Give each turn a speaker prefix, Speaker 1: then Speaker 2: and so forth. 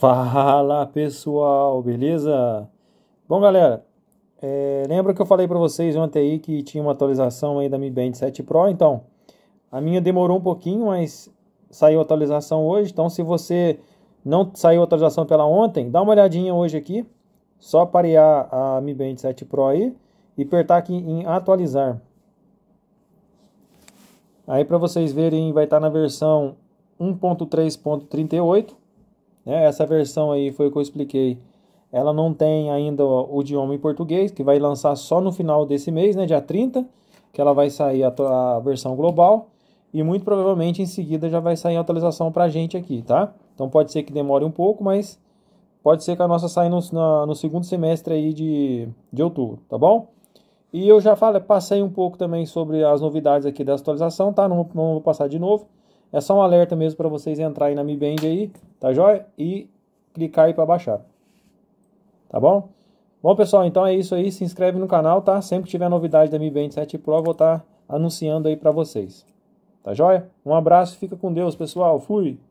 Speaker 1: Fala pessoal, beleza? Bom galera, é, lembra que eu falei para vocês ontem aí que tinha uma atualização aí da Mi Band 7 Pro, então a minha demorou um pouquinho, mas saiu a atualização hoje, então se você não saiu a atualização pela ontem, dá uma olhadinha hoje aqui, só parear a Mi Band 7 Pro aí e apertar aqui em atualizar. Aí para vocês verem, vai estar tá na versão 1.3.38 né? Essa versão aí foi o que eu expliquei. Ela não tem ainda o idioma em português, que vai lançar só no final desse mês, né, dia 30, que ela vai sair a, a versão global. E muito provavelmente em seguida já vai sair a atualização para a gente aqui, tá? Então pode ser que demore um pouco, mas pode ser que a nossa saia no, na, no segundo semestre aí de, de outubro, tá bom? E eu já falei, passei um pouco também sobre as novidades aqui da atualização, tá? Não, não vou passar de novo. É só um alerta mesmo para vocês entrarem na Mi Band aí, tá joia? E clicar aí para baixar. Tá bom? Bom, pessoal, então é isso aí. Se inscreve no canal, tá? Sempre que tiver novidade da Mi Band 7 Pro, eu vou estar tá anunciando aí para vocês. Tá joia? Um abraço, fica com Deus, pessoal. Fui!